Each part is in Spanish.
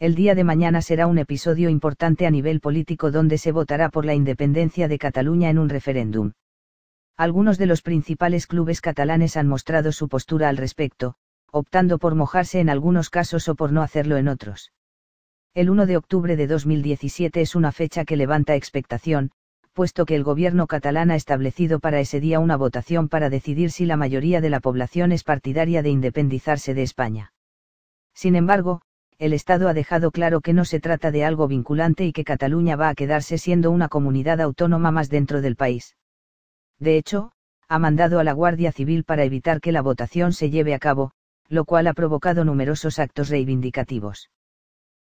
el día de mañana será un episodio importante a nivel político donde se votará por la independencia de Cataluña en un referéndum. Algunos de los principales clubes catalanes han mostrado su postura al respecto, optando por mojarse en algunos casos o por no hacerlo en otros. El 1 de octubre de 2017 es una fecha que levanta expectación, puesto que el gobierno catalán ha establecido para ese día una votación para decidir si la mayoría de la población es partidaria de independizarse de España. Sin embargo, el Estado ha dejado claro que no se trata de algo vinculante y que Cataluña va a quedarse siendo una comunidad autónoma más dentro del país. De hecho, ha mandado a la Guardia Civil para evitar que la votación se lleve a cabo, lo cual ha provocado numerosos actos reivindicativos.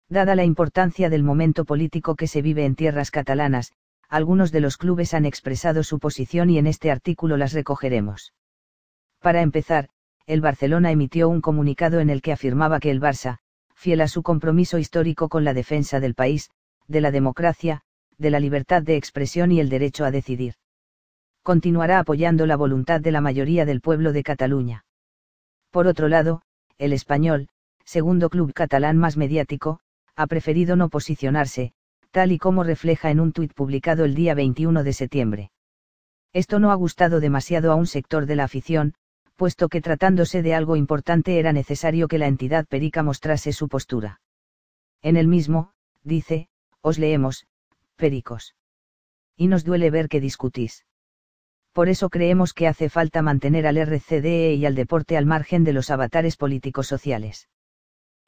Dada la importancia del momento político que se vive en tierras catalanas, algunos de los clubes han expresado su posición y en este artículo las recogeremos. Para empezar, el Barcelona emitió un comunicado en el que afirmaba que el Barça, fiel a su compromiso histórico con la defensa del país, de la democracia, de la libertad de expresión y el derecho a decidir. Continuará apoyando la voluntad de la mayoría del pueblo de Cataluña. Por otro lado, el español, segundo club catalán más mediático, ha preferido no posicionarse, tal y como refleja en un tuit publicado el día 21 de septiembre. Esto no ha gustado demasiado a un sector de la afición, puesto que tratándose de algo importante era necesario que la entidad perica mostrase su postura. En el mismo, dice, os leemos, pericos. Y nos duele ver que discutís. Por eso creemos que hace falta mantener al RCDE y al deporte al margen de los avatares políticos sociales.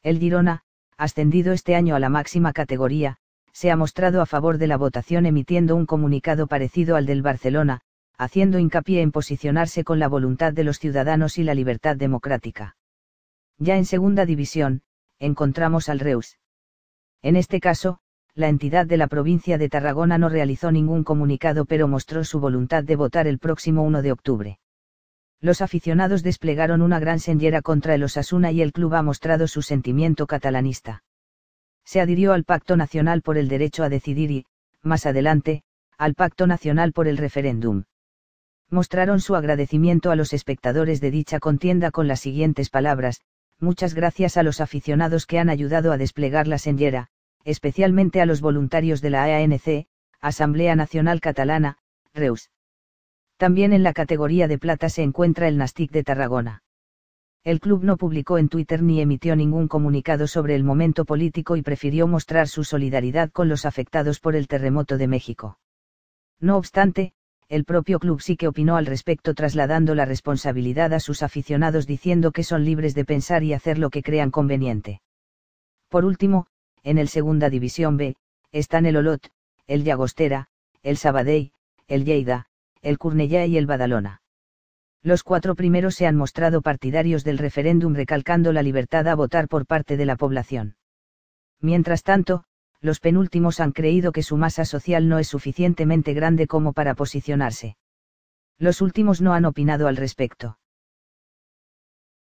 El Girona, ascendido este año a la máxima categoría, se ha mostrado a favor de la votación emitiendo un comunicado parecido al del Barcelona, haciendo hincapié en posicionarse con la voluntad de los ciudadanos y la libertad democrática. Ya en segunda división, encontramos al Reus. En este caso, la entidad de la provincia de Tarragona no realizó ningún comunicado pero mostró su voluntad de votar el próximo 1 de octubre. Los aficionados desplegaron una gran sendera contra el Osasuna y el club ha mostrado su sentimiento catalanista. Se adhirió al Pacto Nacional por el Derecho a Decidir y, más adelante, al Pacto Nacional por el Referéndum mostraron su agradecimiento a los espectadores de dicha contienda con las siguientes palabras, muchas gracias a los aficionados que han ayudado a desplegar la sendera, especialmente a los voluntarios de la ANC, Asamblea Nacional Catalana, Reus. También en la categoría de plata se encuentra el Nastic de Tarragona. El club no publicó en Twitter ni emitió ningún comunicado sobre el momento político y prefirió mostrar su solidaridad con los afectados por el terremoto de México. No obstante, el propio club sí que opinó al respecto trasladando la responsabilidad a sus aficionados diciendo que son libres de pensar y hacer lo que crean conveniente. Por último, en el Segunda División B, están el Olot, el Yagostera, el Sabadell, el Lleida, el Cornellá y el Badalona. Los cuatro primeros se han mostrado partidarios del referéndum recalcando la libertad a votar por parte de la población. Mientras tanto, los penúltimos han creído que su masa social no es suficientemente grande como para posicionarse. Los últimos no han opinado al respecto.